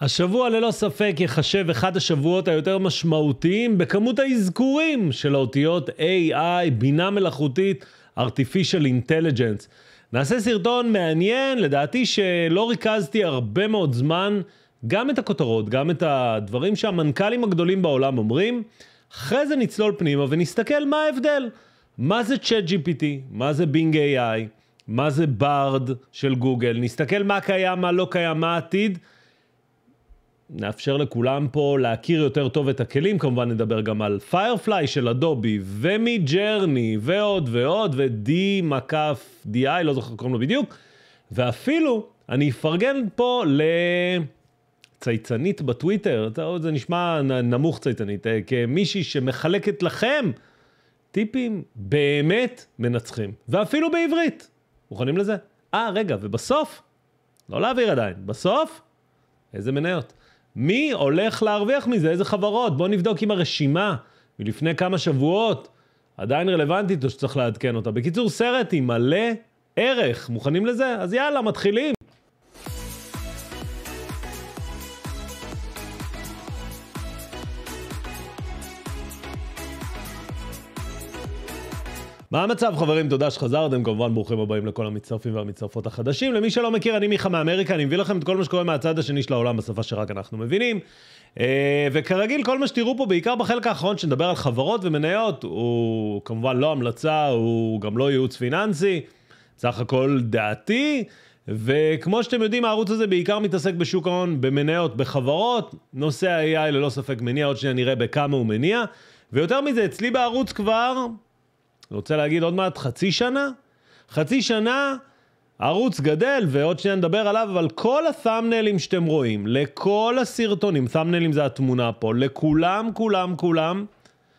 השבוע ללא ספק ייחשב אחד השבועות היותר משמעותיים בכמות האזכורים של האותיות AI, בינה מלאכותית, artificial intelligence. נעשה סרטון מעניין, לדעתי שלא ריכזתי הרבה מאוד זמן, גם את הכותרות, גם את הדברים שהמנכ"לים הגדולים בעולם אומרים. אחרי זה נצלול פנימה ונסתכל מה ההבדל. מה זה ChatGPT? מה זה Bing AI? מה זה BARD של גוגל? נסתכל מה קיים, מה לא קיים, מה העתיד. נאפשר לכולם פה להכיר יותר טוב את הכלים, כמובן נדבר גם על פיירפליי של אדובי, ומי ג'רני ועוד ועוד, ודי מקף די איי, לא זוכר קוראים לו בדיוק, ואפילו, אני אפרגן פה לצייצנית בטוויטר, זה נשמע נמוך צייצנית, אה, כמישהי שמחלקת לכם טיפים באמת מנצחים, ואפילו בעברית. מוכנים לזה? אה, רגע, ובסוף, לא להעביר עדיין, בסוף, איזה מניות. מי הולך להרוויח מזה? איזה חברות? בואו נבדוק אם הרשימה מלפני כמה שבועות עדיין רלוונטית או שצריך לעדכן אותה. בקיצור, סרט עם מלא ערך. מוכנים לזה? אז יאללה, מתחילים. מה המצב חברים? תודה שחזרתם, כמובן ברוכים הבאים לכל המצטרפים והמצטרפות החדשים. למי שלא מכיר, אני מיכה מאמריקה, אני מביא לכם את כל מה שקורה מהצד השני של העולם בשפה שרק אנחנו מבינים. אה, וכרגיל, כל מה שתראו פה, בעיקר בחלק האחרון שנדבר על חברות ומניות, הוא כמובן לא המלצה, הוא גם לא ייעוץ פיננסי, סך הכל דעתי. וכמו שאתם יודעים, הערוץ הזה בעיקר מתעסק בשוק ההון, במניות, בחברות. נושא ה-AI ללא ספק מניע, עוד שניה נראה בכמה הוא מניע. ויותר מזה, אצלי בערוץ כבר אני רוצה להגיד עוד מעט חצי שנה. חצי שנה ערוץ גדל, ועוד שנייה נדבר עליו, אבל כל הסאמנלים שאתם רואים, לכל הסרטונים, סאמנלים זה התמונה פה, לכולם, כולם, כולם,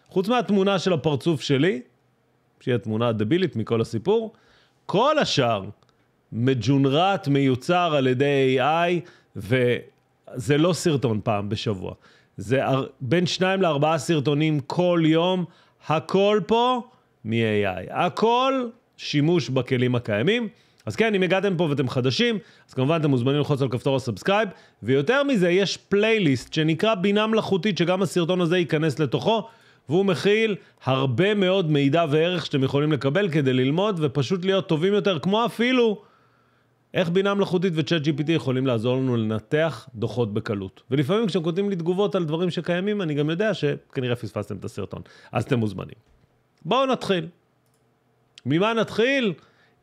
חוץ מהתמונה של הפרצוף שלי, שהיא התמונה הדבילית מכל הסיפור, כל השאר מג'ונרט, מיוצר על ידי AI, וזה לא סרטון פעם בשבוע. זה בין שניים לארבעה סרטונים כל יום, הכל פה מ-AI. הכל שימוש בכלים הקיימים. אז כן, אם הגעתם פה ואתם חדשים, אז כמובן אתם מוזמנים ללחוץ על כפתור הסאבסקרייב, ויותר מזה, יש פלייליסט שנקרא בינה מלאכותית, שגם הסרטון הזה ייכנס לתוכו, והוא מכיל הרבה מאוד מידע וערך שאתם יכולים לקבל כדי ללמוד ופשוט להיות טובים יותר, כמו אפילו איך בינה מלאכותית וצ'אט GPT יכולים לעזור לנו לנתח דוחות בקלות. ולפעמים כשהם כותבים לי תגובות על דברים שקיימים, אני גם יודע שכנראה פספסתם את הסרטון, אז אתם מוזמנים. בואו נתחיל. ממה נתחיל?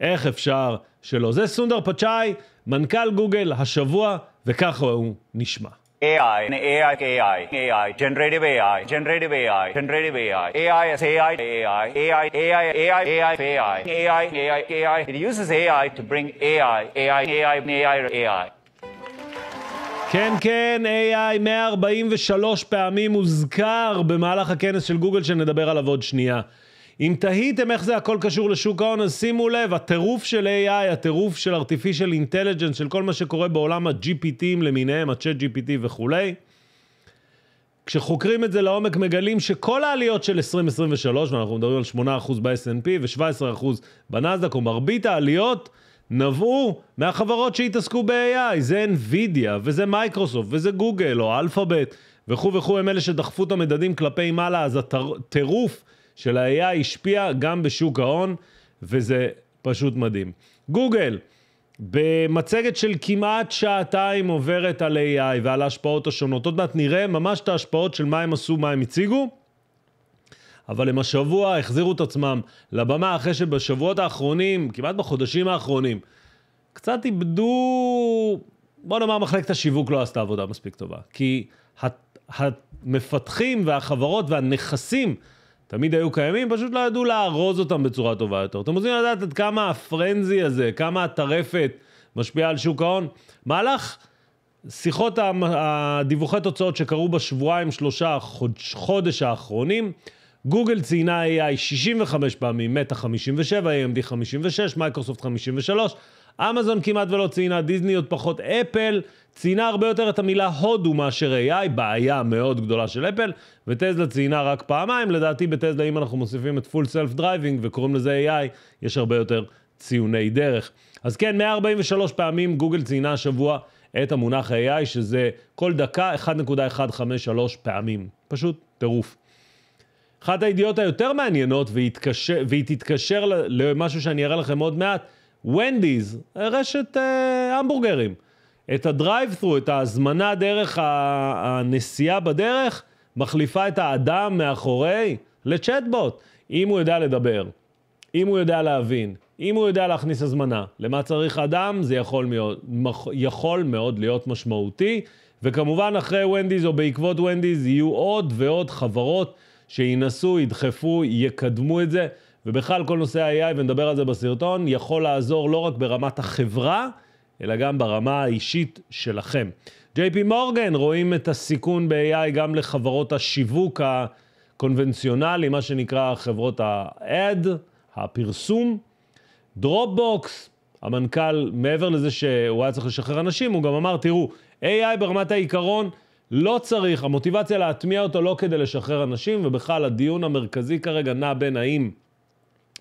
איך אפשר שלא? זה סונדר פצ'אי, מנכ"ל גוגל השבוע, וככה הוא נשמע. AI, AI, AI, AI, generative AI, generative AI, generative AI, AI AI, AI, AI, AI, AI, AI, AI, AI, AI, AI. It uses AI to bring AI, AI, AI, AI, AI. כן, כן, AI 143 פעמים הוזכר במהלך הכנס של גוגל, שנדבר עליו עוד שנייה. אם תהיתם איך זה הכל קשור לשוק ההון, אז שימו לב, הטירוף של AI, הטירוף של artificial intelligence, של כל מה שקורה בעולם ה-GPTים למיניהם, ה-chat GPT וכולי, כשחוקרים את זה לעומק מגלים שכל העליות של 2023, ואנחנו מדברים על 8% ב snp ו-17% בנסדק, או מרבית העליות, נבעו מהחברות שהתעסקו ב-AI, זה NVIDIA, וזה מייקרוסופט, וזה גוגל, או אלפאבית, וכו' וכו', הם אלה שדחפו את המדדים כלפי מעלה, אז הטירוף... הטר... של ה-AI השפיע גם בשוק ההון, וזה פשוט מדהים. גוגל, במצגת של כמעט שעתיים עוברת על AI ועל ההשפעות השונות. עוד מעט נראה ממש את ההשפעות של מה הם עשו, מה הם הציגו. אבל הם השבוע החזירו את עצמם לבמה אחרי שבשבועות האחרונים, כמעט בחודשים האחרונים, קצת איבדו... בוא נאמר מחלקת השיווק לא עשתה עבודה מספיק טובה. כי המפתחים והחברות והנכסים תמיד היו קיימים, פשוט לא ידעו לארוז אותם בצורה טובה יותר. אתם רוצים לדעת עד כמה הפרנזי הזה, כמה הטרפת משפיעה על שוק ההון? מהלך שיחות הדיווחי תוצאות שקרו בשבועיים, שלושה, חודש, חודש האחרונים, גוגל ציינה AI 65 פעמים, מטה 57, AMD 56, מייקרוסופט 53, אמזון כמעט ולא ציינה, דיסני עוד פחות, אפל ציינה הרבה יותר את המילה הודו מאשר AI, בעיה מאוד גדולה של אפל, וטזלה ציינה רק פעמיים, לדעתי בטזלה אם אנחנו מוסיפים את פול סלף דרייבינג וקוראים לזה AI, יש הרבה יותר ציוני דרך. אז כן, 143 פעמים גוגל ציינה השבוע את המונח AI, שזה כל דקה 1.153 פעמים. פשוט טירוף. אחת הידיעות היותר מעניינות, והיא תתקשר למשהו שאני אראה לכם עוד מעט, ונדיז, רשת אה, המבורגרים. את הדרייב-ת'רו, את ההזמנה דרך הנסיעה בדרך, מחליפה את האדם מאחורי לצ'טבוט. אם הוא יודע לדבר, אם הוא יודע להבין, אם הוא יודע להכניס הזמנה, למה צריך אדם, זה יכול מאוד, יכול מאוד להיות משמעותי. וכמובן, אחרי ונדיז או בעקבות ונדיז יהיו עוד ועוד חברות שינסו, ידחפו, יקדמו את זה. ובכלל כל נושא ה-AI, ונדבר על זה בסרטון, יכול לעזור לא רק ברמת החברה, אלא גם ברמה האישית שלכם. ג'יי פי מורגן, רואים את הסיכון ב-AI גם לחברות השיווק הקונבנציונלי, מה שנקרא חברות ה-ad, הפרסום. דרופבוקס, המנכ"ל, מעבר לזה שהוא היה צריך לשחרר אנשים, הוא גם אמר, תראו, AI ברמת העיקרון, לא צריך, המוטיבציה להטמיע אותו לא כדי לשחרר אנשים, ובכלל הדיון המרכזי כרגע נע בין האם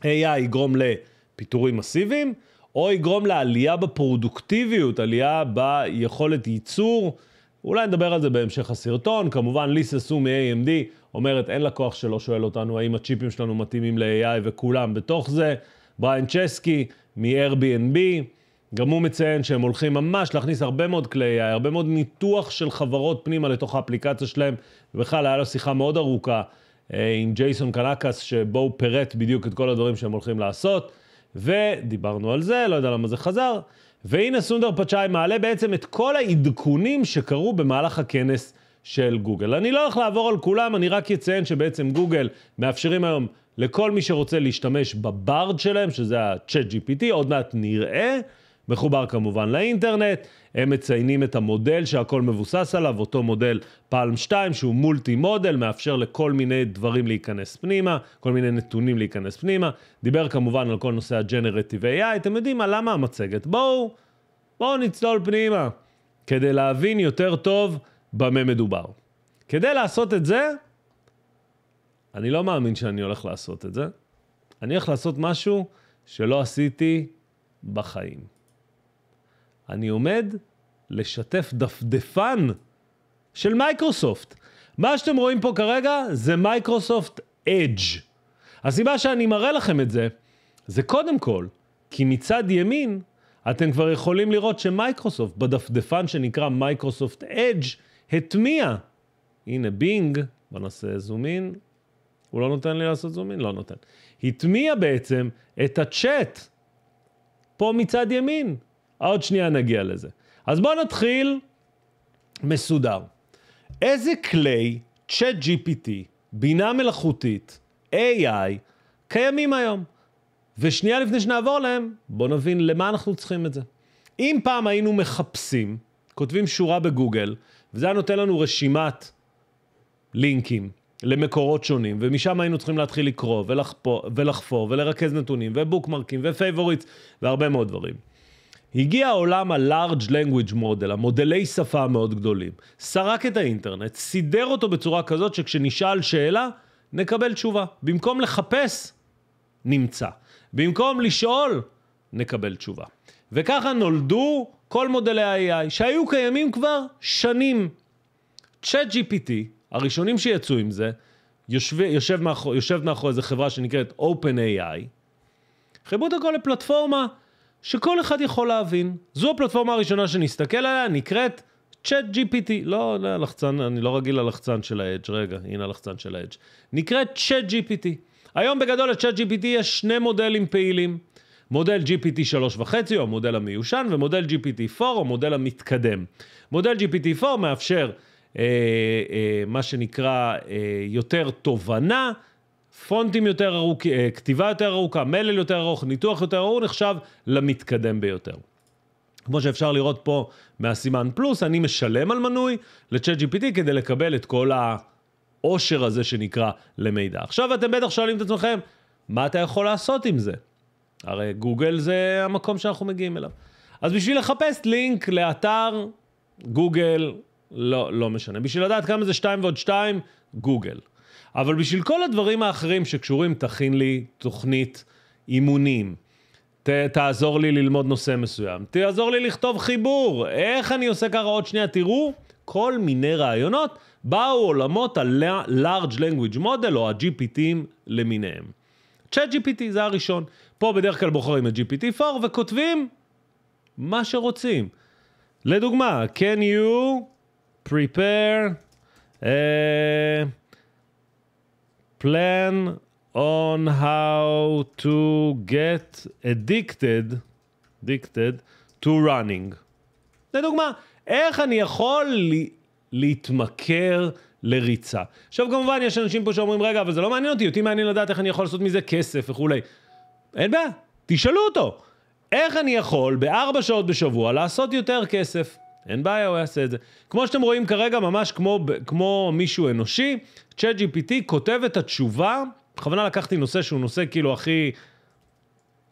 AI יגרום לפיטורים מסיביים, או יגרום לעלייה בפרודוקטיביות, עלייה ביכולת ייצור. אולי נדבר על זה בהמשך הסרטון. כמובן, ליסה סו מ-AMD אומרת, אין לקוח שלא שואל אותנו האם הצ'יפים שלנו מתאימים ל-AI וכולם בתוך זה. בריין צ'סקי מ-Airbnb, גם הוא מציין שהם הולכים ממש להכניס הרבה מאוד כלי AI, הרבה מאוד ניתוח של חברות פנימה לתוך האפליקציה שלהם. ובכלל, היה לו שיחה מאוד ארוכה אה, עם ג'ייסון קלקס, שבו הוא פירט בדיוק את כל הדברים שהם הולכים לעשות, ודיברנו על זה, לא יודע למה זה חזר, והנה סונדר פצ'אי מעלה בעצם את כל העדכונים שקרו במהלך הכנס של גוגל. אני לא הולך לעבור על כולם, אני רק אציין שבעצם גוגל מאפשרים היום לכל מי שרוצה להשתמש בברד שלהם, שזה ה-Chat GPT, עוד מעט נראה. מחובר כמובן לאינטרנט, הם מציינים את המודל שהכל מבוסס עליו, אותו מודל פלם 2 שהוא מולטי מודל, מאפשר לכל מיני דברים להיכנס פנימה, כל מיני נתונים להיכנס פנימה. דיבר כמובן על כל נושא ה AI, אתם יודעים מה, למה המצגת? בואו, בואו נצלול פנימה, כדי להבין יותר טוב במה מדובר. כדי לעשות את זה, אני לא מאמין שאני הולך לעשות את זה. אני הולך לעשות משהו שלא עשיתי בחיים. אני עומד לשתף דפדפן של מייקרוסופט. מה שאתם רואים פה כרגע זה מייקרוסופט אדג'. הסיבה שאני מראה לכם את זה, זה קודם כל, כי מצד ימין אתם כבר יכולים לראות שמייקרוסופט, בדפדפן שנקרא מייקרוסופט אדג', הטמיע. הנה בינג, בוא נעשה זום אין. הוא לא נותן לי לעשות זום אין? לא נותן. הטמיע בעצם את הצ'אט פה מצד ימין. עוד שנייה נגיע לזה. אז בואו נתחיל מסודר. איזה כלי צ'אט GPT, בינה מלאכותית, AI, קיימים היום? ושנייה לפני שנעבור להם, בואו נבין למה אנחנו צריכים את זה. אם פעם היינו מחפשים, כותבים שורה בגוגל, וזה היה נותן לנו רשימת לינקים למקורות שונים, ומשם היינו צריכים להתחיל לקרוא ולחפור, ולחפור ולרכז נתונים, ובוקמרקים, ופייבוריטס, והרבה מאוד דברים. הגיע העולם ה-Large Language Model, המודלי שפה מאוד גדולים, סרק את האינטרנט, סידר אותו בצורה כזאת שכשנשאל שאלה, נקבל תשובה. במקום לחפש, נמצא. במקום לשאול, נקבל תשובה. וככה נולדו כל מודלי ה-AI, שהיו קיימים כבר שנים. ChatGPT, הראשונים שיצאו עם זה, יושב, יושב מאחורי איזה חברה שנקראת OpenAI, חיברו את הכל לפלטפורמה שכל אחד יכול להבין. זו הפלטפורמה הראשונה שנסתכל עליה, נקראת צ'אט GPT. לא, לא לחצן, אני לא רגיל ללחצן של האדג', רגע, הנה הלחצן של האדג'. נקראת צ'אט GPT. היום בגדול לצ'אט GPT יש שני מודלים פעילים. מודל GPT 3.5 הוא המודל המיושן, ומודל GPT 4 הוא המודל המתקדם. מודל GPT 4 מאפשר אה, אה, מה שנקרא אה, יותר תובנה, פונטים יותר ארוכים, אה, כתיבה יותר ארוכה, מלל יותר ארוך, ניתוח יותר ארוך, נחשב למתקדם ביותר. כמו שאפשר לראות פה מהסימן פלוס, אני משלם על מנוי ל-chat GPT כדי לקבל את כל העושר הזה שנקרא למידע. עכשיו אתם בטח שואלים את עצמכם, מה אתה יכול לעשות עם זה? הרי גוגל זה המקום שאנחנו מגיעים אליו. אז בשביל לחפש לינק לאתר, גוגל, לא, לא משנה. בשביל לדעת כמה זה 2 ועוד 2, גוגל. אבל בשביל כל הדברים האחרים שקשורים, תכין לי תוכנית אימונים. ת, תעזור לי ללמוד נושא מסוים, תעזור לי לכתוב חיבור, איך אני עושה ככה עוד שנייה, תראו, כל מיני רעיונות, באו עולמות ה-Large Language Model או ה-GPTים למיניהם. צ'אט GPT זה הראשון, פה בדרך כלל בוחרים את GPT-4 וכותבים מה שרוצים. לדוגמה, can you prepare... Uh, plan on how to get addicted, addicted to running. לדוגמה, איך אני יכול להתמכר לריצה. עכשיו כמובן יש אנשים פה שאומרים, רגע, אבל זה לא מעניין אותי, אותי מעניין לדעת איך אני יכול לעשות מזה כסף וכולי. אין בעיה, תשאלו אותו. איך אני יכול בארבע שעות בשבוע לעשות יותר כסף? אין בעיה, הוא יעשה את זה. כמו שאתם רואים כרגע, ממש כמו, כמו מישהו אנושי, ChatGPT כותב את התשובה, בכוונה לקחתי נושא שהוא נושא כאילו הכי...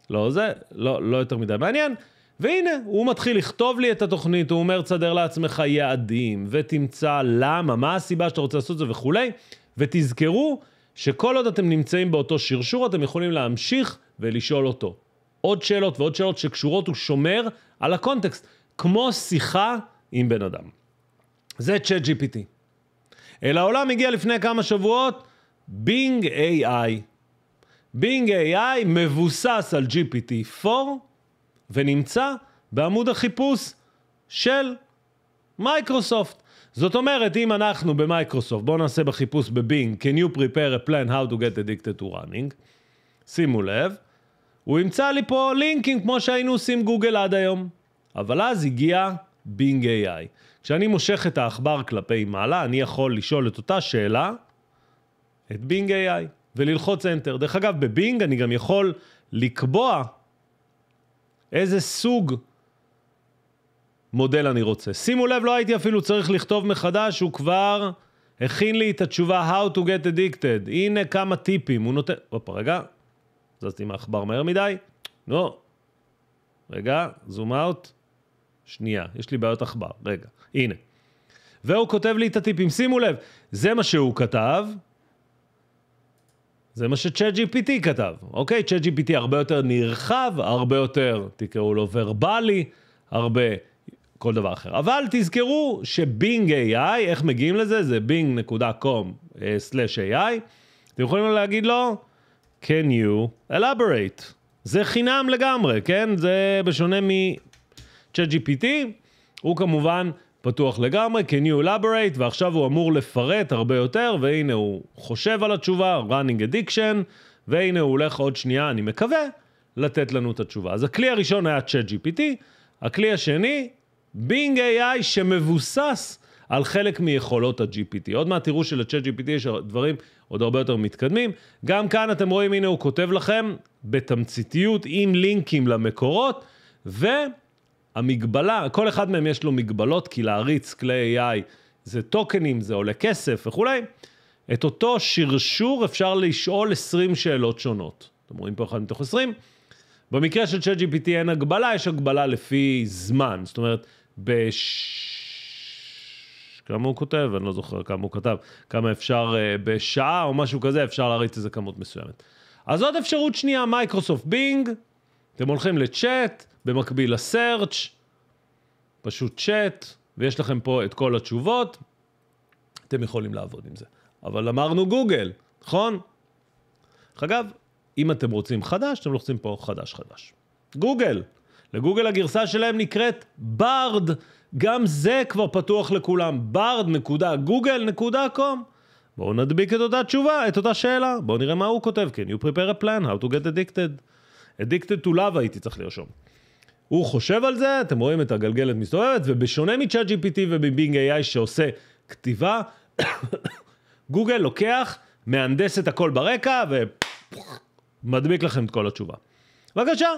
לא זה, לא, לא יותר מדי מעניין. והנה, הוא מתחיל לכתוב לי את התוכנית, הוא אומר, תסדר לעצמך יעדים, ותמצא למה, מה הסיבה שאתה רוצה לעשות את זה וכולי, ותזכרו שכל עוד אתם נמצאים באותו שרשור, אתם יכולים להמשיך ולשאול אותו. עוד שאלות ועוד שאלות שקשורות, הוא שומר על הקונטקסט. כמו שיחה עם בן אדם. זה צ'אט GPT. אל העולם הגיע לפני כמה שבועות בינג AI. בינג AI מבוסס על GPT-4 ונמצא בעמוד החיפוש של מייקרוסופט. זאת אומרת, אם אנחנו במייקרוסופט, בואו נעשה בחיפוש בבינג, can you prepare a plan how to get addicted to running, שימו לב, הוא ימצא לי פה לינקים כמו שהיינו עושים גוגל עד היום. אבל אז הגיע בינג AI. כשאני מושך את העכבר כלפי מעלה, אני יכול לשאול את אותה שאלה, את בינג AI, וללחוץ Enter. דרך אגב, בבינג אני גם יכול לקבוע איזה סוג מודל אני רוצה. שימו לב, לא הייתי אפילו צריך לכתוב מחדש, הוא כבר הכין לי את התשובה How to get addicted. הנה כמה טיפים, הוא נותן... הופה, רגע, זזתי מהעכבר מהר מדי. נו, רגע, זום אאוט. שנייה, יש לי בעיות עכבר, רגע, הנה. והוא כותב לי את הטיפים, שימו לב, זה מה שהוא כתב, זה מה שצ'אט GPT כתב, אוקיי? צ'אט GPT הרבה יותר נרחב, הרבה יותר, תקראו לו ורבלי, הרבה, כל דבר אחר. אבל תזכרו שבינג AI, איך מגיעים לזה? זה bing.com/ai. אה, אתם יכולים להגיד לו, can you elaborate? זה חינם לגמרי, כן? זה בשונה מ... ChatGPT הוא כמובן פתוח לגמרי, כ-New elaborate, ועכשיו הוא אמור לפרט הרבה יותר, והנה הוא חושב על התשובה, running addiction, והנה הוא הולך עוד שנייה, אני מקווה, לתת לנו את התשובה. אז הכלי הראשון היה ChatGPT, הכלי השני, בינג AI שמבוסס על חלק מיכולות ה-GPT. עוד מעט תראו של-ChatGPT יש דברים עוד הרבה יותר מתקדמים. גם כאן אתם רואים, הנה הוא כותב לכם בתמציתיות עם לינקים למקורות, ו... המגבלה, כל אחד מהם יש לו מגבלות, כי להריץ כלי AI זה טוקנים, זה עולה כסף וכולי. את אותו שרשור אפשר לשאול 20 שאלות שונות. אתם רואים פה אחד מתוך 20. במקרה של צ'אט GPT אין הגבלה, יש הגבלה לפי זמן. זאת אומרת, בש... כמה הוא כותב, אני לא זוכר כמה הוא כתב, כמה אפשר אה, בשעה או משהו כזה, אפשר להריץ איזה כמות מסוימת. אז עוד אפשרות שנייה, מייקרוסופט בינג, אתם הולכים לצ'אט, במקביל לסרצ', פשוט צ'אט, ויש לכם פה את כל התשובות, אתם יכולים לעבוד עם זה. אבל אמרנו גוגל, נכון? דרך אגב, אם אתם רוצים חדש, אתם לוחצים פה חדש חדש. גוגל, לגוגל הגרסה שלהם נקראת ברד, גם זה כבר פתוח לכולם, bard.google.com. בואו נדביק את אותה תשובה, את אותה שאלה, בואו נראה מה הוא כותב, כן, you prepare a plan, how to get addicted. Addicted to Love הייתי צריך לרשום. הוא חושב על זה, אתם רואים את הגלגלת מסתובבת, ובשונה מצ'אט GPT ובבינג AI שעושה כתיבה, גוגל לוקח, מהנדס את הכל ברקע ומדביק לכם את כל התשובה. בבקשה,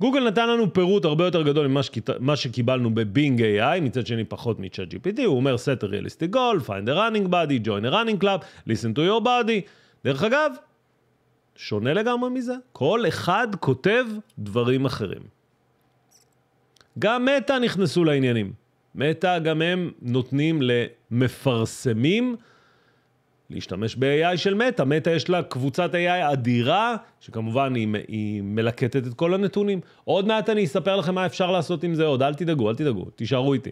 גוגל נתן לנו פירוט הרבה יותר גדול ממה שקיט... שקיבלנו בבינג AI, מצד שני פחות מצ'אט GPT, הוא אומר set a realistic goal, find a running body, join a running club, listen to your body. דרך אגב, שונה לגמרי מזה. כל אחד כותב דברים אחרים. גם מטא נכנסו לעניינים. מטא, גם הם נותנים למפרסמים להשתמש ב-AI של מטא. מטא יש לה קבוצת AI אדירה, שכמובן היא, היא מלקטת את כל הנתונים. עוד מעט אני אספר לכם מה אפשר לעשות עם זה עוד, אל תדאגו, אל תדאגו, תישארו איתי.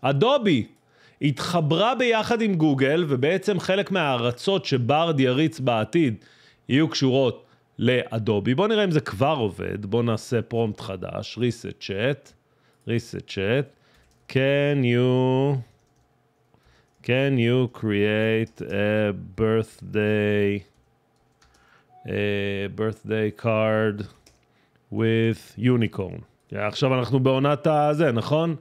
אדובי התחברה ביחד עם גוגל, ובעצם חלק מהארצות שברד יריץ בעתיד, יהיו קשורות לאדובי. בואו נראה אם זה כבר עובד, בואו נעשה פרומט חדש, reset chat, reset chat, can you, can you create a birthday, a birthday card with unicorn. Yeah, עכשיו אנחנו בעונת הזה, נכון?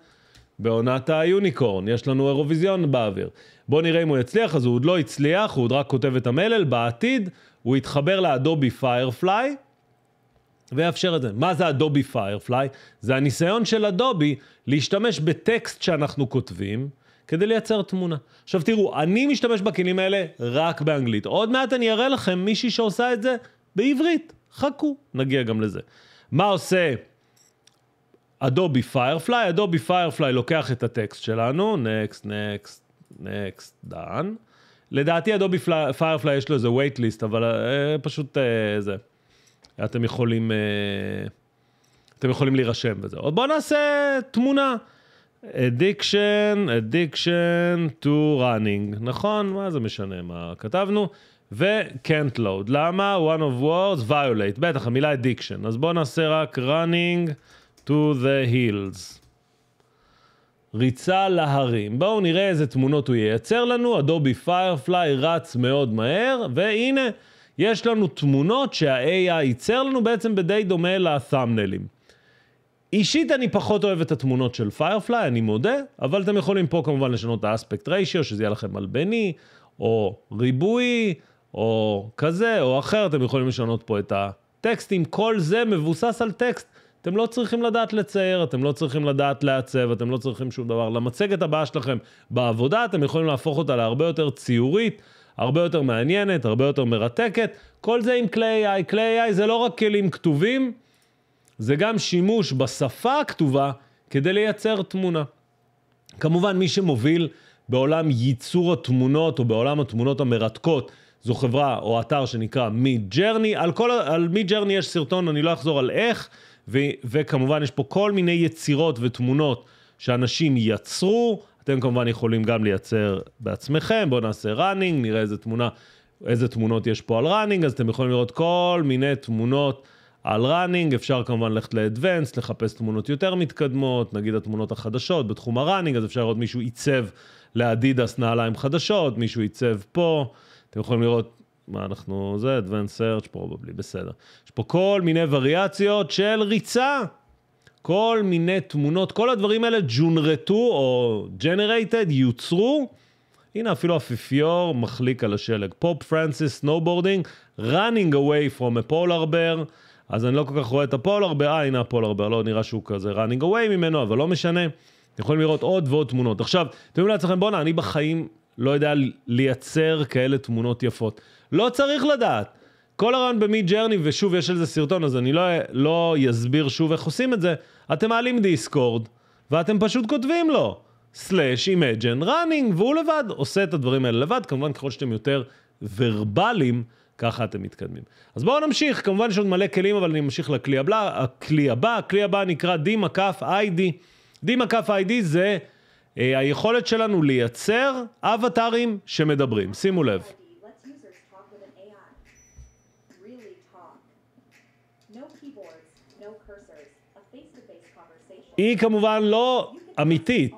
בעונת היוניקורן, יש לנו אירוויזיון באוויר. בואו נראה אם הוא יצליח, אז הוא עוד לא הצליח, הוא עוד רק כותב את המלל, בעתיד הוא יתחבר לאדובי פיירפליי ויאפשר את זה. מה זה אדובי פיירפליי? זה הניסיון של אדובי להשתמש בטקסט שאנחנו כותבים כדי לייצר תמונה. עכשיו תראו, אני משתמש בכלים האלה רק באנגלית. עוד מעט אני אראה לכם מישהי שעושה את זה בעברית. חכו, נגיע גם לזה. מה עושה אדובי פיירפליי? אדובי פיירפליי לוקח את הטקסט שלנו, נקסט, נקסט, נקסט, דן. לדעתי אדובי פיירפליי יש לו איזה wait list, אבל אה, פשוט אה, זה. אתם יכולים, אה, אתם יכולים להירשם וזה. וזהו. בואו נעשה תמונה. addiction, addiction to running, נכון? מה זה משנה מה כתבנו? ו-can't load, למה? one of words, violate, בטח המילה addiction, אז בואו נעשה רק running to the hills. ריצה להרים. בואו נראה איזה תמונות הוא ייצר לנו, אדובי פיירפליי רץ מאוד מהר, והנה, יש לנו תמונות שה-AI ייצר לנו בעצם בדי דומה לת'אמנלים. אישית אני פחות אוהב את התמונות של פיירפליי, אני מודה, אבל אתם יכולים פה כמובן לשנות את האספקט ריישיו, שזה יהיה לכם מלבני, או ריבועי, או כזה או אחר, אתם יכולים לשנות פה את הטקסטים, כל זה מבוסס על טקסט אתם לא צריכים לדעת לצייר, אתם לא צריכים לדעת לעצב, אתם לא צריכים שום דבר. למצגת הבאה שלכם בעבודה, אתם יכולים להפוך אותה להרבה יותר ציורית, הרבה יותר מעניינת, הרבה יותר מרתקת. כל זה עם כלי AI. כלי AI זה לא רק כלים כתובים, זה גם שימוש בשפה הכתובה כדי לייצר תמונה. כמובן, מי שמוביל בעולם ייצור התמונות או בעולם התמונות המרתקות, זו חברה או אתר שנקרא מיד ג'רני. על, על מיד ג'רני יש סרטון, אני לא אחזור על איך. ו- וכמובן יש פה כל מיני יצירות ותמונות שאנשים יצרו, אתם כמובן יכולים גם לייצר בעצמכם, בואו נעשה ראנינג, נראה איזה תמונה, איזה תמונות יש פה על ראנינג, אז אתם יכולים לראות כל מיני תמונות על ראנינג, אפשר כמובן ללכת לאדוונס, לחפש תמונות יותר מתקדמות, נגיד התמונות החדשות בתחום הראנינג, אז אפשר לראות מישהו עיצב לאדידס נעליים חדשות, מישהו עיצב פה, אתם יכולים לראות מה אנחנו, זה Advanced Search probably, בסדר. יש פה כל מיני וריאציות של ריצה. כל מיני תמונות, כל הדברים האלה ג'ונרטו או ג'נרייטד, יוצרו. הנה אפילו אפיפיור מחליק על השלג. פופ פרנסיס סנובורדינג, running away from a polar bear. אז אני לא כל כך רואה את הפולר בר, אה הנה הפולר בר, לא נראה שהוא כזה running away ממנו, אבל לא משנה. אתם יכולים לראות עוד ועוד תמונות. עכשיו, אתם יודעים לעצמכם, בואנה, אני בחיים לא יודע לייצר כאלה תמונות יפות. לא צריך לדעת. כל הרעיון במי ג'רני, ושוב, יש על זה סרטון, אז אני לא, לא יסביר שוב איך עושים את זה, אתם מעלים דיסקורד, ואתם פשוט כותבים לו, slash imagine running, והוא לבד עושה את הדברים האלה לבד, כמובן ככל שאתם יותר ורבליים, ככה אתם מתקדמים. אז בואו נמשיך, כמובן יש עוד מלא כלים, אבל אני ממשיך לכלי הבא, הכלי הבא, הכלי הבא נקרא D-ID. D-ID זה אה, היכולת שלנו לייצר אבטארים שמדברים. שימו לב. היא כמובן לא אמיתית.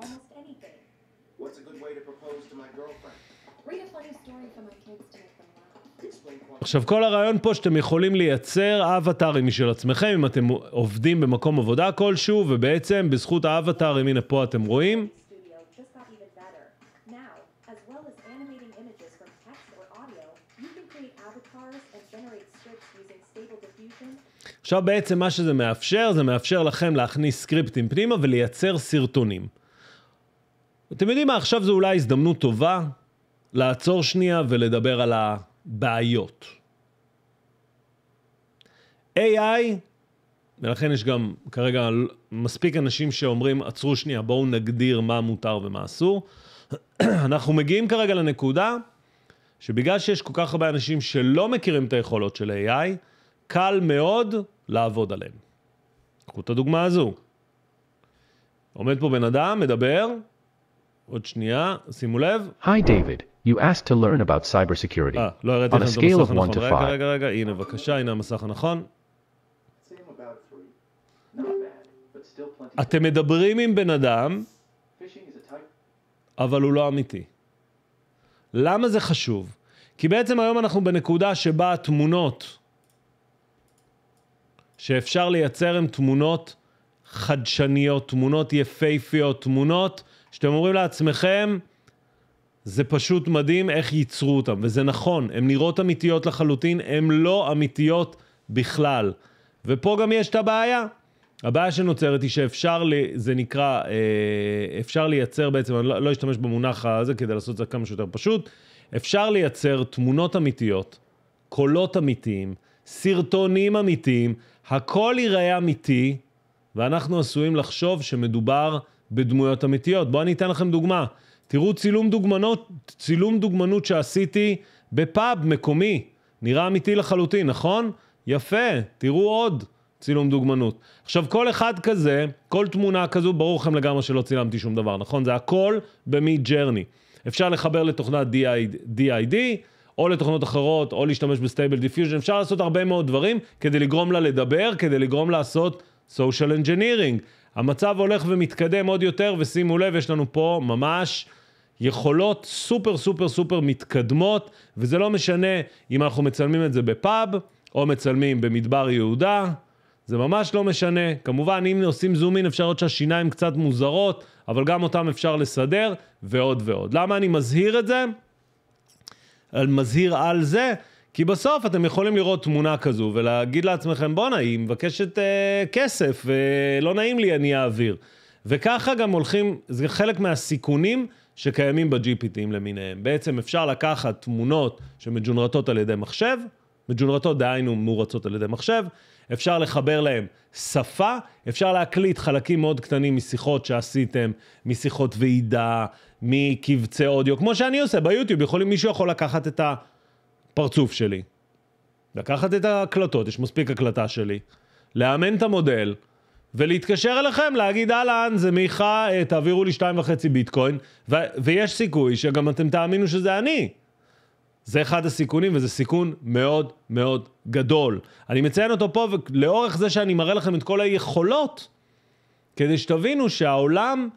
עכשיו כל הרעיון פה שאתם יכולים לייצר אבטארים משל עצמכם אם אתם עובדים במקום עבודה כלשהו ובעצם בזכות האבטארים הנה פה אתם רואים עכשיו בעצם מה שזה מאפשר, זה מאפשר לכם להכניס סקריפטים פנימה ולייצר סרטונים. אתם יודעים מה, עכשיו זו אולי הזדמנות טובה לעצור שנייה ולדבר על הבעיות. AI, ולכן יש גם כרגע מספיק אנשים שאומרים, עצרו שנייה, בואו נגדיר מה מותר ומה אסור. אנחנו מגיעים כרגע לנקודה שבגלל שיש כל כך הרבה אנשים שלא מכירים את היכולות של AI, קל מאוד לעבוד עליהם. קחו את הדוגמה הזו. עומד פה בן אדם, מדבר, עוד שנייה, שימו לב. היי דייוויד, you asked to learn about cyber security. אה, לא הראיתי לכם את המסך הנכון. רגע, רגע, רגע, הנה בבקשה, הנה המסך הנכון. אתם מדברים עם בן אדם, אבל הוא לא אמיתי. למה זה חשוב? כי בעצם היום אנחנו בנקודה שבה התמונות שאפשר לייצר עם תמונות חדשניות, תמונות יפייפיות, תמונות שאתם אומרים לעצמכם, זה פשוט מדהים איך ייצרו אותם, וזה נכון, הן נראות אמיתיות לחלוטין, הן לא אמיתיות בכלל. ופה גם יש את הבעיה. הבעיה שנוצרת היא שאפשר, לי, זה נקרא, אה, אפשר לייצר בעצם, אני לא, לא אשתמש במונח הזה כדי לעשות את זה כמה שיותר פשוט, אפשר לייצר תמונות אמיתיות, קולות אמיתיים, סרטונים אמיתיים, הכל ייראה אמיתי, ואנחנו עשויים לחשוב שמדובר בדמויות אמיתיות. בואו אני אתן לכם דוגמה. תראו צילום דוגמנות, צילום דוגמנות שעשיתי בפאב מקומי. נראה אמיתי לחלוטין, נכון? יפה, תראו עוד צילום דוגמנות. עכשיו, כל אחד כזה, כל תמונה כזו, ברור לכם לגמרי שלא צילמתי שום דבר, נכון? זה הכל במי ג'רני. אפשר לחבר לתוכנת DID, DID או לתוכנות אחרות, או להשתמש בסטייבל דיפיוז'ן, אפשר לעשות הרבה מאוד דברים כדי לגרום לה לדבר, כדי לגרום לעשות סושיאל אנג'ינירינג. המצב הולך ומתקדם עוד יותר, ושימו לב, יש לנו פה ממש יכולות סופר סופר סופר מתקדמות, וזה לא משנה אם אנחנו מצלמים את זה בפאב, או מצלמים במדבר יהודה, זה ממש לא משנה. כמובן, אם עושים זום אין אפשר לראות שהשיניים קצת מוזרות, אבל גם אותם אפשר לסדר, ועוד ועוד. למה אני מזהיר את זה? על מזהיר על זה, כי בסוף אתם יכולים לראות תמונה כזו ולהגיד לעצמכם, בואנה, היא מבקשת אה, כסף, ולא נעים לי, אני אעביר. וככה גם הולכים, זה חלק מהסיכונים שקיימים ב-GPTים למיניהם. בעצם אפשר לקחת תמונות שמג'ונרטות על ידי מחשב, מג'ונרטות דהיינו מורצות על ידי מחשב, אפשר לחבר להם שפה, אפשר להקליט חלקים מאוד קטנים משיחות שעשיתם, משיחות ועידה, מקבצי אודיו, כמו שאני עושה ביוטיוב, יכולים, מישהו יכול לקחת את הפרצוף שלי, לקחת את ההקלטות, יש מספיק הקלטה שלי, לאמן את המודל, ולהתקשר אליכם, להגיד אהלן, זה מיכה, אה, תעבירו לי שתיים וחצי ביטקוין, ו- ויש סיכוי שגם אתם תאמינו שזה אני. זה אחד הסיכונים, וזה סיכון מאוד מאוד גדול. אני מציין אותו פה, ולאורך זה שאני מראה לכם את כל היכולות, כדי שתבינו שהעולם...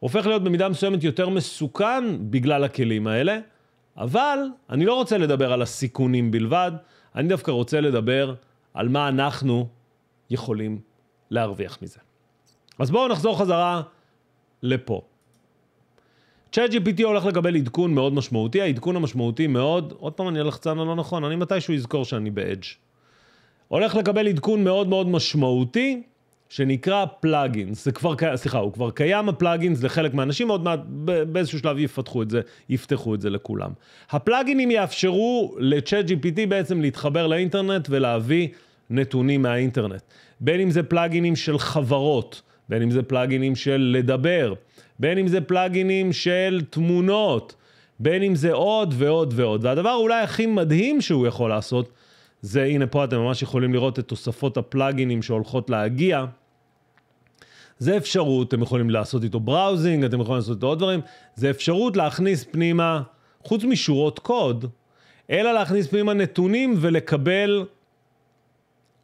הופך להיות במידה מסוימת יותר מסוכן בגלל הכלים האלה, אבל אני לא רוצה לדבר על הסיכונים בלבד, אני דווקא רוצה לדבר על מה אנחנו יכולים להרוויח מזה. אז בואו נחזור חזרה לפה. ChatGPT הולך לקבל עדכון מאוד משמעותי, העדכון המשמעותי מאוד, עוד פעם אני הלחצן הלא נכון, אני מתישהו אזכור שאני באדג'. הולך לקבל עדכון מאוד מאוד משמעותי, שנקרא פלאגינס, זה כבר, סליחה, הוא כבר קיים הפלאגינס לחלק מהאנשים, עוד מעט באיזשהו שלב יפתחו את זה, יפתחו את זה לכולם. הפלאגינים יאפשרו ל-chat GPT בעצם להתחבר לאינטרנט ולהביא נתונים מהאינטרנט. בין אם זה פלאגינים של חברות, בין אם זה פלאגינים של לדבר, בין אם זה פלאגינים של תמונות, בין אם זה עוד ועוד ועוד. והדבר אולי הכי מדהים שהוא יכול לעשות, זה, הנה פה אתם ממש יכולים לראות את תוספות הפלאגינים שהולכות להגיע. זה אפשרות, אתם יכולים לעשות איתו בראוזינג, אתם יכולים לעשות איתו עוד דברים, זה אפשרות להכניס פנימה, חוץ משורות קוד, אלא להכניס פנימה נתונים ולקבל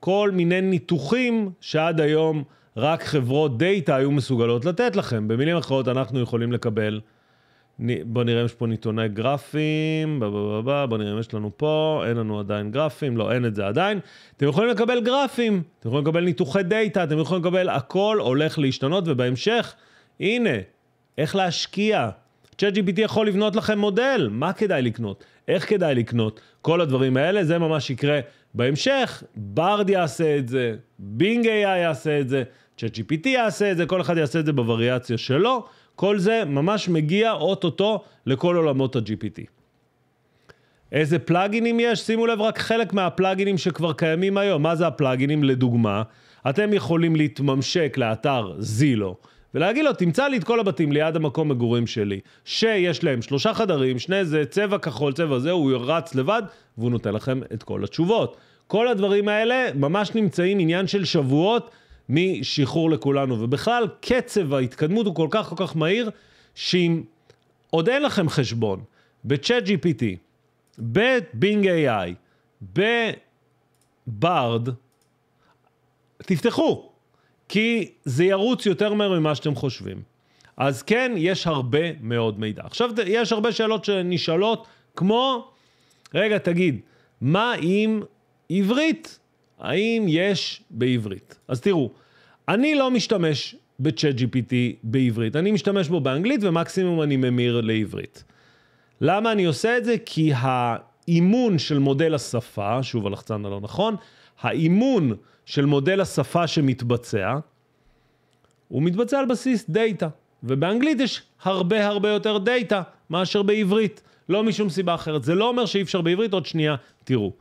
כל מיני ניתוחים שעד היום רק חברות דאטה היו מסוגלות לתת לכם. במילים אחרות, אנחנו יכולים לקבל בוא נראה אם יש פה נתוני גרפים, בוא נראה אם יש לנו פה, אין לנו עדיין גרפים, לא, אין את זה עדיין. אתם יכולים לקבל גרפים, אתם יכולים לקבל ניתוחי דאטה, אתם יכולים לקבל הכל הולך להשתנות, ובהמשך, הנה, איך להשקיע. ChatGPT יכול לבנות לכם מודל, מה כדאי לקנות, איך כדאי לקנות, כל הדברים האלה, זה ממש יקרה בהמשך, BARD יעשה את זה, Bing AI יעשה את זה, ChatGPT יעשה את זה, כל אחד יעשה את זה בווריאציה שלו. כל זה ממש מגיע אוטוטו לכל עולמות ה-GPT. איזה פלאגינים יש? שימו לב רק חלק מהפלאגינים שכבר קיימים היום. מה זה הפלאגינים? לדוגמה, אתם יכולים להתממשק לאתר זילו ולהגיד לו, תמצא לי את כל הבתים ליד המקום מגורים שלי, שיש להם שלושה חדרים, שני זה, צבע כחול, צבע זה, הוא רץ לבד, והוא נותן לכם את כל התשובות. כל הדברים האלה ממש נמצאים עניין של שבועות משחרור לכולנו. ובכלל, קצב ההתקדמות הוא כל כך כל כך מהיר, שאם עוד אין לכם חשבון בצ'אט GPT, בבינג AI, בברד, תפתחו, כי זה ירוץ יותר מהר ממה שאתם חושבים. אז כן, יש הרבה מאוד מידע. עכשיו, יש הרבה שאלות שנשאלות, כמו, רגע, תגיד, מה עם עברית? האם יש בעברית? אז תראו, אני לא משתמש בצ'אט GPT בעברית, אני משתמש בו באנגלית ומקסימום אני ממיר לעברית. למה אני עושה את זה? כי האימון של מודל השפה, שוב הלחצן הלא נכון, האימון של מודל השפה שמתבצע, הוא מתבצע על בסיס דאטה. ובאנגלית יש הרבה הרבה יותר דאטה מאשר בעברית. לא משום סיבה אחרת. זה לא אומר שאי אפשר בעברית, עוד שנייה, תראו.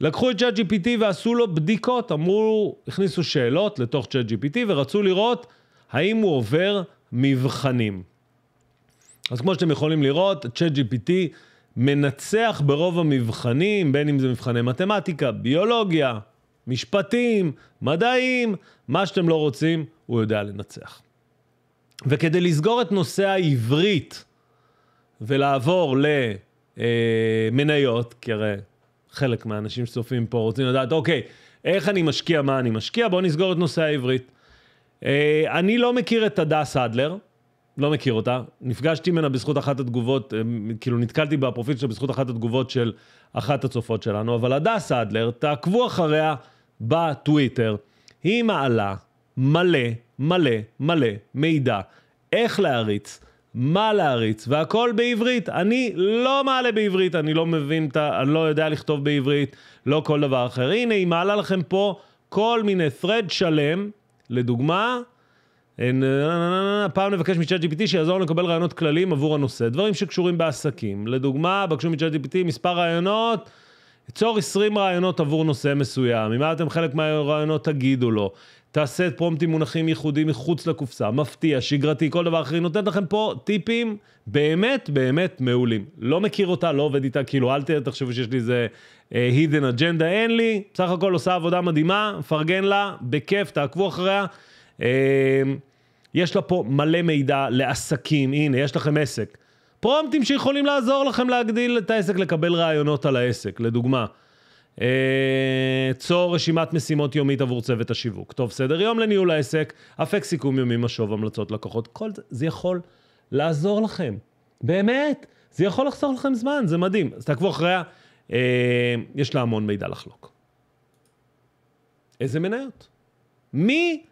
לקחו את ChatGPT ועשו לו בדיקות, אמרו, הכניסו שאלות לתוך ChatGPT ורצו לראות האם הוא עובר מבחנים. אז כמו שאתם יכולים לראות, ChatGPT מנצח ברוב המבחנים, בין אם זה מבחני מתמטיקה, ביולוגיה, משפטים, מדעים, מה שאתם לא רוצים, הוא יודע לנצח. וכדי לסגור את נושא העברית ולעבור למניות, אה, כי הרי חלק מהאנשים שצופים פה רוצים לדעת, אוקיי, איך אני משקיע, מה אני משקיע, בואו נסגור את נושא העברית. אה, אני לא מכיר את הדס אדלר, לא מכיר אותה. נפגשתי ממנה בזכות אחת התגובות, אה, כאילו נתקלתי בפרופיל שלה בזכות אחת התגובות של אחת הצופות שלנו, אבל הדס אדלר, תעקבו אחריה בטוויטר, היא מעלה מלא מלא מלא מידע איך להריץ. מה להריץ, והכל בעברית. אני לא מעלה בעברית, אני לא מבין, אני לא יודע לכתוב בעברית, לא כל דבר אחר. הנה, היא מעלה לכם פה כל מיני thread שלם, לדוגמה, אה, פעם נבקש מצ'אט GPT שיעזור לנו לקבל רעיונות כלליים עבור הנושא, דברים שקשורים בעסקים. לדוגמה, בקשו מצ'אט GPT מספר רעיונות, ייצור 20 רעיונות עבור נושא מסוים. אם אתם חלק מהרעיונות, תגידו לו. תעשה פרומפטים מונחים ייחודיים מחוץ לקופסה, מפתיע, שגרתי, כל דבר אחר. נותן לכם פה טיפים באמת באמת מעולים. לא מכיר אותה, לא עובד איתה, כאילו אל תחשבו שיש לי איזה uh, hidden agenda, אין לי. בסך הכל עושה עבודה מדהימה, מפרגן לה, בכיף, תעקבו אחריה. Uh, יש לה פה מלא מידע לעסקים, הנה, יש לכם עסק. פרומפטים שיכולים לעזור לכם להגדיל את העסק, לקבל רעיונות על העסק, לדוגמה. אה, צור רשימת משימות יומית עבור צוות השיווק. טוב, סדר יום לניהול העסק, אפק סיכום יומי משוב, המלצות לקוחות. כל זה, זה יכול לעזור לכם. באמת, זה יכול לחסוך לכם זמן, זה מדהים. אז תעקבו אחריה, אה, יש לה המון מידע לחלוק. איזה מניות? מי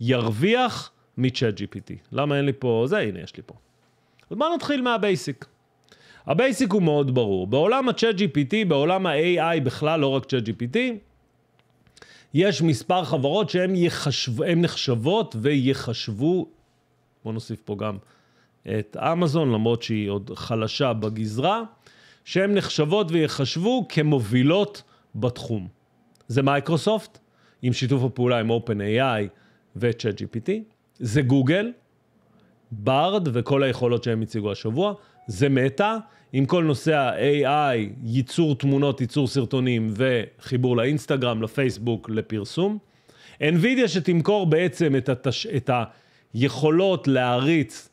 ירוויח מ-chat GPT? למה אין לי פה, זה הנה יש לי פה. אז בואו נתחיל מהבייסיק. הבייסיק הוא מאוד ברור. בעולם ה-Chat GPT, בעולם ה-AI בכלל, לא רק Chat GPT, יש מספר חברות שהן יחשב, נחשבות ויחשבו, בואו נוסיף פה גם את אמזון, למרות שהיא עוד חלשה בגזרה, שהן נחשבות ויחשבו כמובילות בתחום. זה מייקרוסופט, עם שיתוף הפעולה עם OpenAI ו-ChatGPT, זה גוגל, ברד וכל היכולות שהם הציגו השבוע, זה מטא, עם כל נושא ה-AI, ייצור תמונות, ייצור סרטונים וחיבור לאינסטגרם, לפייסבוק, לפרסום. NVIDIA שתמכור בעצם את, התש... את היכולות להריץ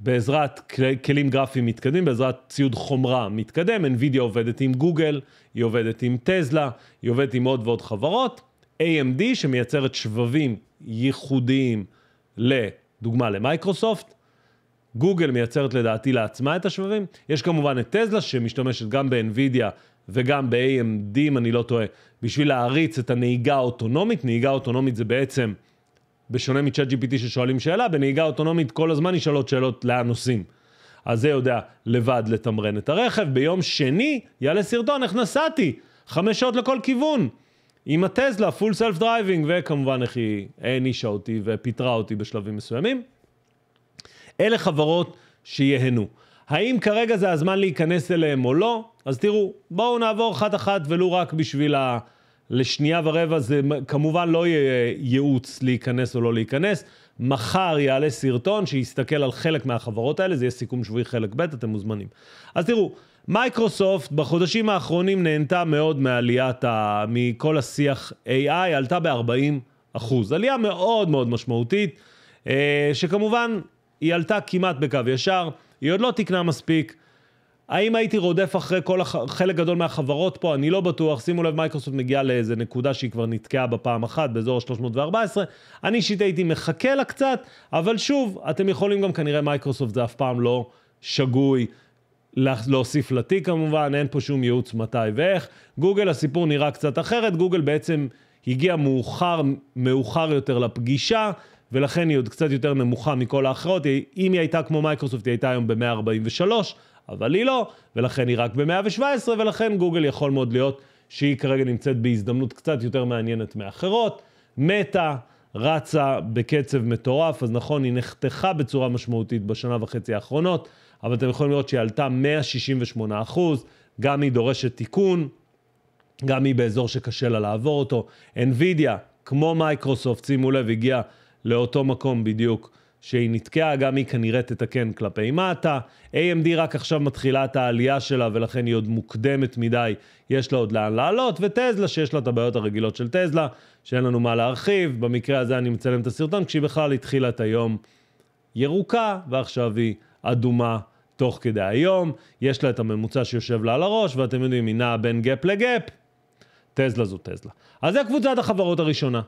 בעזרת כלים גרפיים מתקדמים, בעזרת ציוד חומרה מתקדם, NVIDIA עובדת עם גוגל, היא עובדת עם טזלה, היא עובדת עם עוד ועוד חברות, AMD שמייצרת שבבים ייחודיים לדוגמה למייקרוסופט, גוגל מייצרת לדעתי לעצמה את השבבים. יש כמובן את טזלה שמשתמשת גם ב-NVIDIA וגם ב-AMD, אם אני לא טועה, בשביל להריץ את הנהיגה האוטונומית. נהיגה אוטונומית זה בעצם, בשונה מצ'אט GPT ששואלים שאלה, בנהיגה אוטונומית כל הזמן נשאלות שאלות לאן נוסעים. אז זה יודע לבד לתמרן את הרכב. ביום שני יעלה סרטון, איך נסעתי? חמש שעות לכל כיוון. עם הטסלה, פול סלף דרייבינג, וכמובן איך היא הענישה אותי ופיטרה אותי בשלבים מסוימים. אלה חברות שיהנו. האם כרגע זה הזמן להיכנס אליהם או לא? אז תראו, בואו נעבור אחת-אחת ולו רק בשביל ה... לשנייה ורבע זה כמובן לא יהיה ייעוץ להיכנס או לא להיכנס. מחר יעלה סרטון שיסתכל על חלק מהחברות האלה, זה יהיה סיכום שבועי חלק ב', אתם מוזמנים. אז תראו, מייקרוסופט בחודשים האחרונים נהנתה מאוד מעליית, ה... מכל השיח AI, עלתה ב-40 אחוז. עלייה מאוד מאוד משמעותית, אה, שכמובן היא עלתה כמעט בקו ישר, היא עוד לא תיקנה מספיק. האם הייתי רודף אחרי כל הח... חלק גדול מהחברות פה? אני לא בטוח. שימו לב, מייקרוסופט מגיעה לאיזה נקודה שהיא כבר נתקעה בפעם אחת, באזור ה-314. אני אישית הייתי מחכה לה קצת, אבל שוב, אתם יכולים גם כנראה, מייקרוסופט זה אף פעם לא שגוי. להוסיף לתיק כמובן, אין פה שום ייעוץ מתי ואיך. גוגל, הסיפור נראה קצת אחרת. גוגל בעצם הגיע מאוחר, מאוחר יותר לפגישה. ולכן היא עוד קצת יותר נמוכה מכל האחרות. אם היא הייתה כמו מייקרוסופט, היא הייתה היום ב-143, אבל היא לא, ולכן היא רק ב-117, ולכן גוגל יכול מאוד להיות שהיא כרגע נמצאת בהזדמנות קצת יותר מעניינת מאחרות. מטה רצה בקצב מטורף, אז נכון, היא נחתכה בצורה משמעותית בשנה וחצי האחרונות, אבל אתם יכולים לראות שהיא עלתה 168 אחוז, גם היא דורשת תיקון, גם היא באזור שקשה לה לעבור אותו. NVIDIA, כמו מייקרוסופט, שימו לב, הגיעה לאותו מקום בדיוק שהיא נתקעה, גם היא כנראה תתקן כלפי מטה. AMD רק עכשיו מתחילה את העלייה שלה ולכן היא עוד מוקדמת מדי, יש לה עוד לאן לעלות, וטזלה שיש לה את הבעיות הרגילות של טזלה, שאין לנו מה להרחיב, במקרה הזה אני מצלם את הסרטון כשהיא בכלל התחילה את היום ירוקה, ועכשיו היא אדומה. תוך כדי היום, יש לה את הממוצע שיושב לה על הראש, ואתם יודעים, היא נעה בין גאפ לגאפ, טזלה זו טזלה. אז זו קבוצת החברות הראשונה.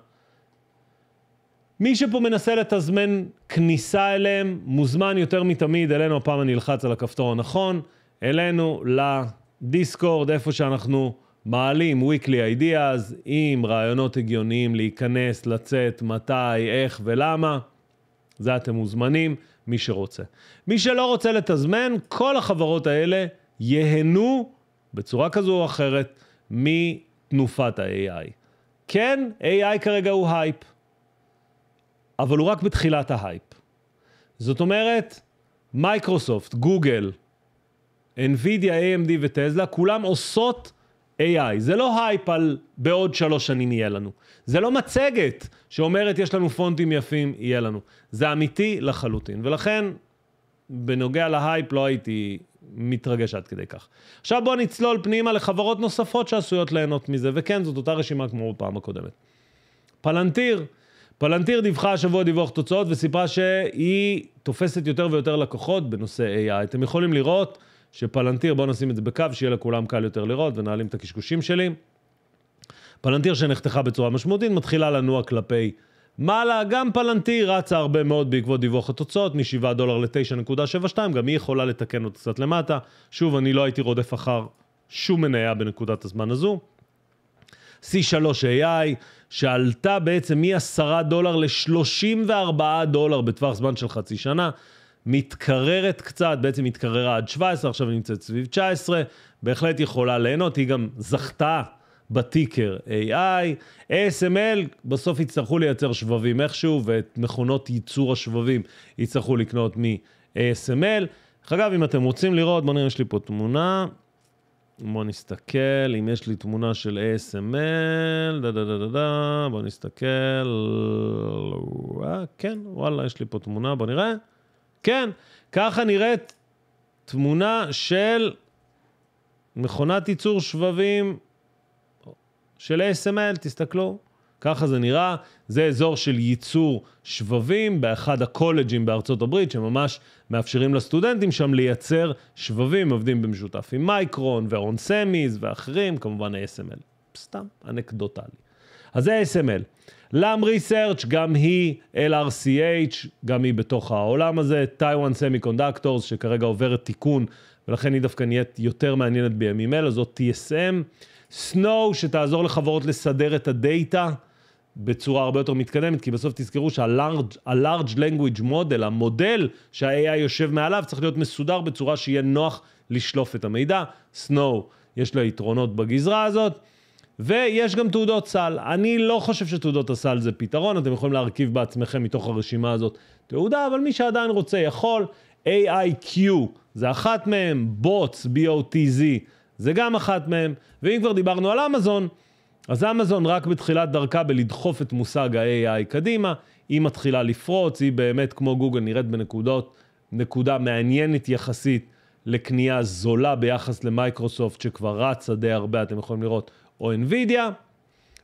מי שפה מנסה לתזמן כניסה אליהם, מוזמן יותר מתמיד אלינו, הפעם אני אלחץ על הכפתור הנכון, אלינו לדיסקורד, איפה שאנחנו מעלים weekly ideas עם רעיונות הגיוניים להיכנס, לצאת, מתי, איך ולמה. זה אתם מוזמנים, מי שרוצה. מי שלא רוצה לתזמן, כל החברות האלה ייהנו בצורה כזו או אחרת מתנופת ה-AI. כן, AI כרגע הוא הייפ. אבל הוא רק בתחילת ההייפ. זאת אומרת, מייקרוסופט, גוגל, NVIDIA, AMD וטזלה, כולם עושות AI. זה לא הייפ על בעוד שלוש שנים יהיה לנו. זה לא מצגת שאומרת יש לנו פונטים יפים, יהיה לנו. זה אמיתי לחלוטין. ולכן, בנוגע להייפ לא הייתי מתרגש עד כדי כך. עכשיו בואו נצלול פנימה לחברות נוספות שעשויות ליהנות מזה, וכן, זאת אותה רשימה כמו בפעם הקודמת. פלנטיר, פלנטיר דיווחה השבוע דיווח תוצאות וסיפרה שהיא תופסת יותר ויותר לקוחות בנושא AI. אתם יכולים לראות שפלנטיר, בואו נשים את זה בקו, שיהיה לכולם קל יותר לראות ונעלים את הקשקושים שלי. פלנטיר שנחתכה בצורה משמעותית מתחילה לנוע כלפי מעלה, גם פלנטיר רצה הרבה מאוד בעקבות דיווח התוצאות, מ-7 דולר ל-9.72, גם היא יכולה לתקן עוד קצת למטה. שוב, אני לא הייתי רודף אחר שום מניה בנקודת הזמן הזו. C3AI, שעלתה בעצם מ-10 דולר ל-34 דולר בטווח זמן של חצי שנה. מתקררת קצת, בעצם התקררה עד 17, עכשיו נמצאת סביב 19, בהחלט יכולה ליהנות, היא גם זכתה בטיקר AI, ASML, בסוף יצטרכו לייצר שבבים איכשהו, ואת מכונות ייצור השבבים יצטרכו לקנות מ-ASML. אגב, אם אתם רוצים לראות, בוא נראה, יש לי פה תמונה. בוא נסתכל, אם יש לי תמונה של ASML, דה דה דה דה דה, בוא נסתכל, אה, כן, וואלה, יש לי פה תמונה, בוא נראה. כן, ככה נראית תמונה של מכונת ייצור שבבים של ASML, תסתכלו. ככה זה נראה, זה אזור של ייצור שבבים באחד הקולג'ים בארצות הברית, שממש מאפשרים לסטודנטים שם לייצר שבבים, עובדים במשותף עם מייקרון ואון סמיז ואחרים, כמובן ה-SML, סתם אנקדוטלי. אז זה ה-SML. LAM Research, גם היא LRCH, גם היא בתוך העולם הזה, טיוואן סמי קונדקטורס שכרגע עוברת תיקון ולכן היא דווקא נהיית יותר מעניינת בימים אלה, זאת TSM. סנואו שתעזור לחברות לסדר את הדאטה. בצורה הרבה יותר מתקדמת, כי בסוף תזכרו שה-Large Language Model, המודל שה-AI יושב מעליו, צריך להיות מסודר בצורה שיהיה נוח לשלוף את המידע. Snow, יש לה יתרונות בגזרה הזאת. ויש גם תעודות סל. אני לא חושב שתעודות הסל זה פתרון, אתם יכולים להרכיב בעצמכם מתוך הרשימה הזאת תעודה, אבל מי שעדיין רוצה יכול. AIQ זה אחת מהם, בוטס, BOTZ, זה גם אחת מהם. ואם כבר דיברנו על אמזון, אז אמזון רק בתחילת דרכה בלדחוף את מושג ה-AI קדימה, היא מתחילה לפרוץ, היא באמת כמו גוגל נראית בנקודות, נקודה מעניינת יחסית לקנייה זולה ביחס למייקרוסופט שכבר רצה די הרבה, אתם יכולים לראות, או NVIDIA,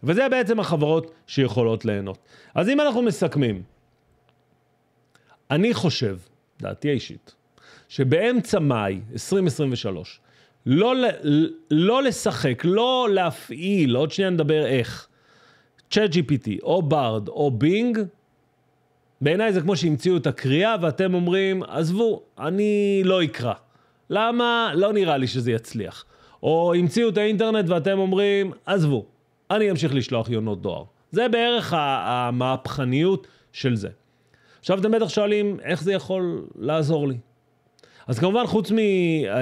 וזה בעצם החברות שיכולות ליהנות. אז אם אנחנו מסכמים, אני חושב, דעתי האישית, שבאמצע מאי 2023, לא, לא לשחק, לא להפעיל, עוד שנייה נדבר איך. צ'אט GPT, או ברד, או בינג, בעיניי זה כמו שהמציאו את הקריאה ואתם אומרים, עזבו, אני לא אקרא. למה? לא נראה לי שזה יצליח. או המציאו את האינטרנט ואתם אומרים, עזבו, אני אמשיך לשלוח יונות דואר. זה בערך המהפכניות של זה. עכשיו אתם בטח שואלים, איך זה יכול לעזור לי? אז כמובן, חוץ מ... אה,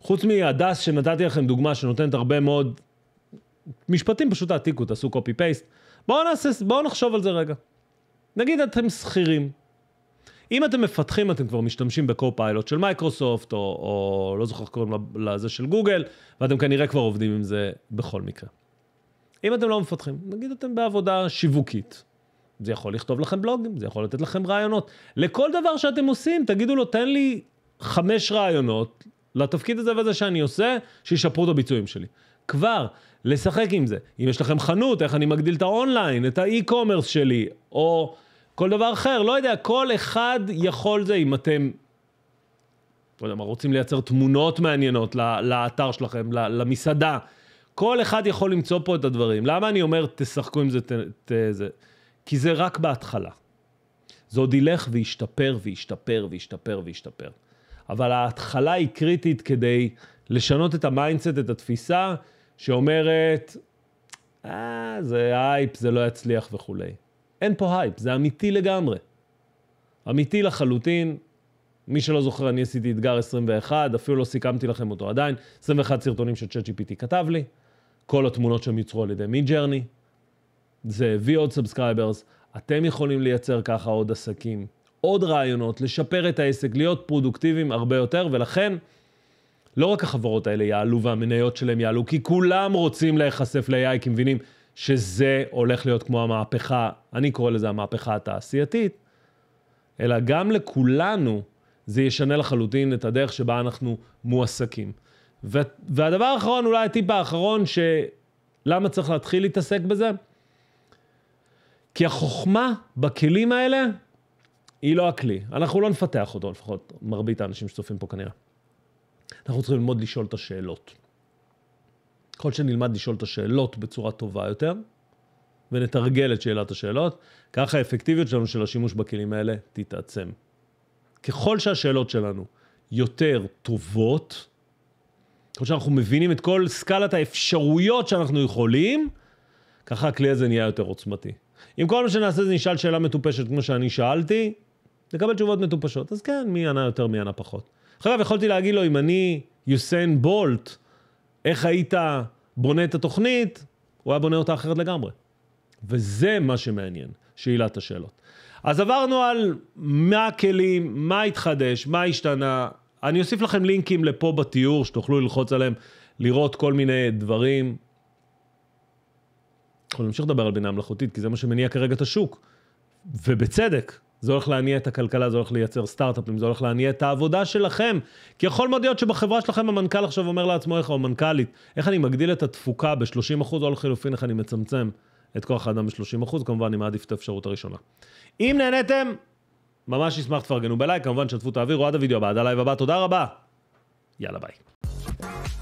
חוץ מהדס שנתתי לכם דוגמה שנותנת הרבה מאוד משפטים, פשוט תעתיקו, תעשו קופי פייסט. בואו נעשה, בואו נחשוב על זה רגע. נגיד אתם שכירים. אם אתם מפתחים, אתם כבר משתמשים בקו-פיילוט של מייקרוסופט, או, או לא זוכר איך קוראים לזה של גוגל, ואתם כנראה כבר עובדים עם זה בכל מקרה. אם אתם לא מפתחים, נגיד אתם בעבודה שיווקית. זה יכול לכתוב לכם בלוגים, זה יכול לתת לכם רעיונות. לכל דבר שאתם עושים, תגידו לו, תן לי חמש רעיונות לתפקיד הזה וזה שאני עושה, שישפרו את הביצועים שלי. כבר, לשחק עם זה. אם יש לכם חנות, איך אני מגדיל את האונליין, את האי-קומרס שלי, או כל דבר אחר, לא יודע, כל אחד יכול זה אם אתם, לא יודע מה, רוצים לייצר תמונות מעניינות לאתר שלכם, למסעדה. כל אחד יכול למצוא פה את הדברים. למה אני אומר, תשחקו עם זה, ת, ת, זה? כי זה רק בהתחלה. זה עוד ילך וישתפר וישתפר וישתפר וישתפר. אבל ההתחלה היא קריטית כדי לשנות את המיינדסט, את התפיסה, שאומרת, אה, זה הייפ, זה לא יצליח וכולי. אין פה הייפ, זה אמיתי לגמרי. אמיתי לחלוטין. מי שלא זוכר, אני עשיתי אתגר 21, אפילו לא סיכמתי לכם אותו עדיין. 21 סרטונים שצ'אט כתב לי, כל התמונות שם יוצרו על ידי מידג'רני. זה הביא עוד סאבסקרייברס, אתם יכולים לייצר ככה עוד עסקים. עוד רעיונות, לשפר את העסק, להיות פרודוקטיביים הרבה יותר, ולכן לא רק החברות האלה יעלו והמניות שלהם יעלו, כי כולם רוצים להיחשף ל-AI, כי מבינים שזה הולך להיות כמו המהפכה, אני קורא לזה המהפכה התעשייתית, אלא גם לכולנו זה ישנה לחלוטין את הדרך שבה אנחנו מועסקים. ו- והדבר האחרון, אולי הטיפ האחרון, שלמה צריך להתחיל להתעסק בזה? כי החוכמה בכלים האלה היא לא הכלי. אנחנו לא נפתח אותו, לפחות מרבית האנשים שצופים פה כנראה. אנחנו צריכים ללמוד לשאול את השאלות. ככל שנלמד לשאול את השאלות בצורה טובה יותר, ונתרגל את שאלת השאלות, ככה האפקטיביות שלנו של השימוש בכלים האלה תתעצם. ככל שהשאלות שלנו יותר טובות, ככל שאנחנו מבינים את כל סקלת האפשרויות שאנחנו יכולים, ככה הכלי הזה נהיה יותר עוצמתי. אם כל מה שנעשה זה נשאל שאלה מטופשת כמו שאני שאלתי, לקבל תשובות מטופשות. אז כן, מי ענה יותר, מי ענה פחות. אחריו יכולתי להגיד לו, אם אני יוסיין בולט, איך היית בונה את התוכנית? הוא היה בונה אותה אחרת לגמרי. וזה מה שמעניין, שאלת השאלות. אז עברנו על מה הכלים, מה התחדש, מה השתנה. אני אוסיף לכם לינקים לפה בתיאור, שתוכלו ללחוץ עליהם, לראות כל מיני דברים. אנחנו נמשיך לדבר על בינה מלאכותית, כי זה מה שמניע כרגע את השוק, ובצדק. זה הולך להניע את הכלכלה, זה הולך לייצר סטארט-אפים, זה הולך להניע את העבודה שלכם. כי יכול מאוד להיות שבחברה שלכם המנכ"ל עכשיו אומר לעצמו, איך, או מנכ"לית, איך אני מגדיל את התפוקה ב-30% אחוז, או לחילופין, איך אני מצמצם את כוח האדם ב-30%, אחוז, כמובן אני מעדיף את האפשרות הראשונה. אם נהניתם, ממש אשמח תפרגנו בלייק, כמובן שתפו את האוויר, עד הוידאו הבא, עד הלייב הבא, תודה רבה. יאללה ביי.